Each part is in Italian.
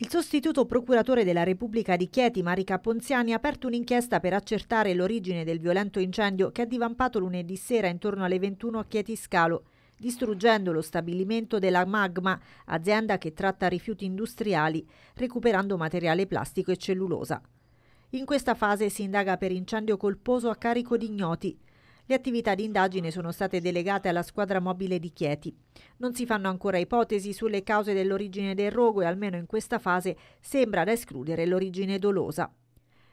Il sostituto procuratore della Repubblica di Chieti, Marica Ponziani, ha aperto un'inchiesta per accertare l'origine del violento incendio che ha divampato lunedì sera intorno alle 21 a Chieti Scalo, distruggendo lo stabilimento della Magma, azienda che tratta rifiuti industriali, recuperando materiale plastico e cellulosa. In questa fase si indaga per incendio colposo a carico di ignoti, le attività di indagine sono state delegate alla squadra mobile di Chieti. Non si fanno ancora ipotesi sulle cause dell'origine del rogo e almeno in questa fase sembra da escludere l'origine dolosa.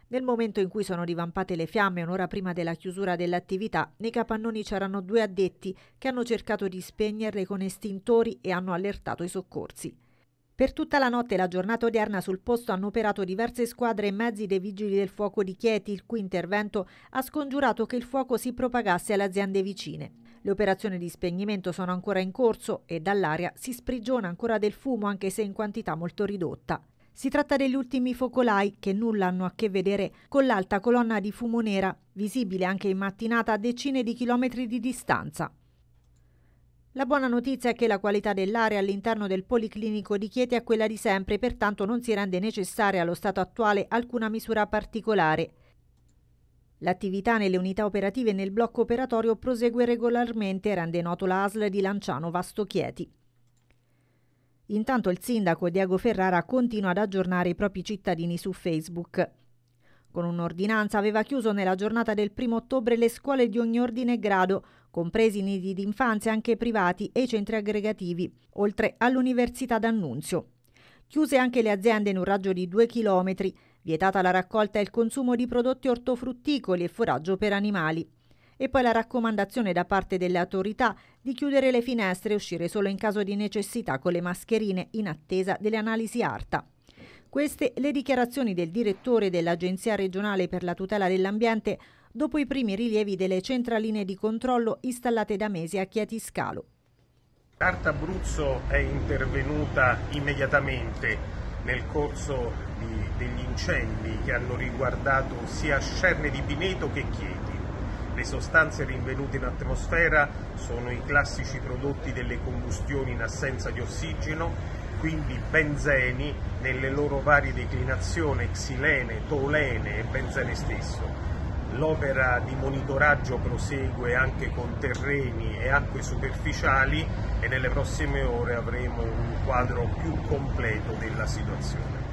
Nel momento in cui sono divampate le fiamme, un'ora prima della chiusura dell'attività, nei capannoni c'erano due addetti che hanno cercato di spegnerle con estintori e hanno allertato i soccorsi. Per tutta la notte e la giornata odierna sul posto hanno operato diverse squadre e mezzi dei vigili del fuoco di Chieti, il cui intervento ha scongiurato che il fuoco si propagasse alle aziende vicine. Le operazioni di spegnimento sono ancora in corso e dall'aria si sprigiona ancora del fumo anche se in quantità molto ridotta. Si tratta degli ultimi focolai che nulla hanno a che vedere con l'alta colonna di fumo nera, visibile anche in mattinata a decine di chilometri di distanza. La buona notizia è che la qualità dell'area all'interno del Policlinico di Chieti è quella di sempre, pertanto non si rende necessaria allo stato attuale alcuna misura particolare. L'attività nelle unità operative e nel blocco operatorio prosegue regolarmente, rende noto la ASL di Lanciano Vasto Chieti. Intanto il sindaco Diego Ferrara continua ad aggiornare i propri cittadini su Facebook. Con un'ordinanza aveva chiuso nella giornata del 1 ottobre le scuole di ogni ordine e grado, compresi i nidi d'infanzia anche privati e i centri aggregativi, oltre all'Università d'Annunzio. Chiuse anche le aziende in un raggio di 2 km, vietata la raccolta e il consumo di prodotti ortofrutticoli e foraggio per animali. E poi la raccomandazione da parte delle autorità di chiudere le finestre e uscire solo in caso di necessità con le mascherine in attesa delle analisi ARTA. Queste le dichiarazioni del direttore dell'Agenzia regionale per la tutela dell'ambiente dopo i primi rilievi delle centraline di controllo installate da mesi a Chiatiscalo. Carta Abruzzo è intervenuta immediatamente nel corso di, degli incendi che hanno riguardato sia Scerne di Pineto che Chieti. Le sostanze rinvenute in atmosfera sono i classici prodotti delle combustioni in assenza di ossigeno quindi benzeni nelle loro varie declinazioni, xilene, tolene e benzene stesso. L'opera di monitoraggio prosegue anche con terreni e acque superficiali e nelle prossime ore avremo un quadro più completo della situazione.